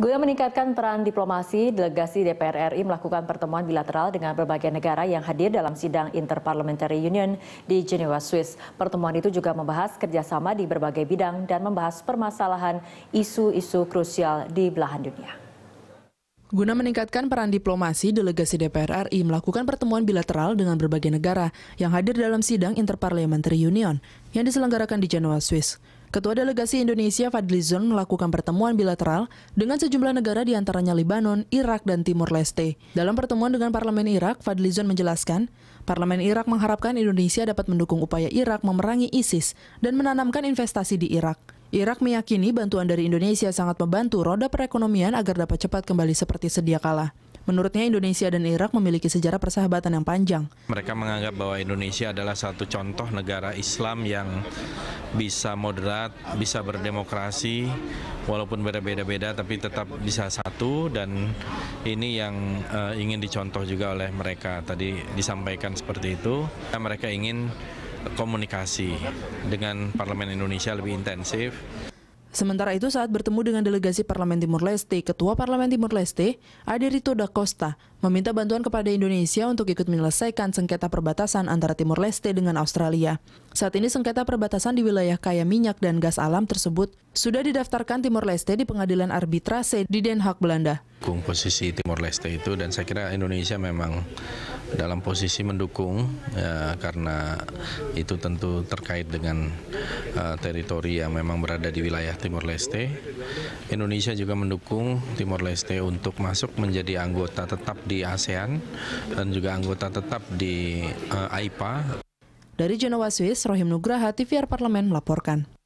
Guna meningkatkan peran diplomasi, delegasi DPR RI melakukan pertemuan bilateral dengan berbagai negara yang hadir dalam sidang Interparliamentary Union di Jenewa, Swiss. Pertemuan itu juga membahas kerjasama di berbagai bidang dan membahas permasalahan isu-isu krusial di belahan dunia. Guna meningkatkan peran diplomasi, delegasi DPR RI melakukan pertemuan bilateral dengan berbagai negara yang hadir dalam sidang Interparliamentary Union yang diselenggarakan di Jenewa, Swiss. Ketua Delegasi Indonesia Fadlizon melakukan pertemuan bilateral dengan sejumlah negara diantaranya Libanon, Irak, dan Timur Leste. Dalam pertemuan dengan Parlemen Irak, Fadlizon menjelaskan, Parlemen Irak mengharapkan Indonesia dapat mendukung upaya Irak memerangi ISIS dan menanamkan investasi di Irak. Irak meyakini bantuan dari Indonesia sangat membantu roda perekonomian agar dapat cepat kembali seperti sedia kala. Menurutnya Indonesia dan Irak memiliki sejarah persahabatan yang panjang. Mereka menganggap bahwa Indonesia adalah satu contoh negara Islam yang bisa moderat, bisa berdemokrasi, walaupun berbeda-beda tapi tetap bisa satu dan ini yang uh, ingin dicontoh juga oleh mereka. Tadi disampaikan seperti itu. Mereka ingin komunikasi dengan parlemen Indonesia lebih intensif Sementara itu saat bertemu dengan delegasi Parlemen Timur Leste, Ketua Parlemen Timur Leste, Aderito da Costa, meminta bantuan kepada Indonesia untuk ikut menyelesaikan sengketa perbatasan antara Timur Leste dengan Australia. Saat ini sengketa perbatasan di wilayah kaya minyak dan gas alam tersebut sudah didaftarkan Timur Leste di pengadilan arbitrase di Den Haag, Belanda. Posisi Timur Leste itu dan saya kira Indonesia memang dalam posisi mendukung ya, karena itu tentu terkait dengan uh, teritori yang memang berada di wilayah Timor Leste. Indonesia juga mendukung Timor Leste untuk masuk menjadi anggota tetap di ASEAN dan juga anggota tetap di uh, AIPA. Dari Jenewa, Swiss, Rohim Nugraha, TVR Parlemen melaporkan.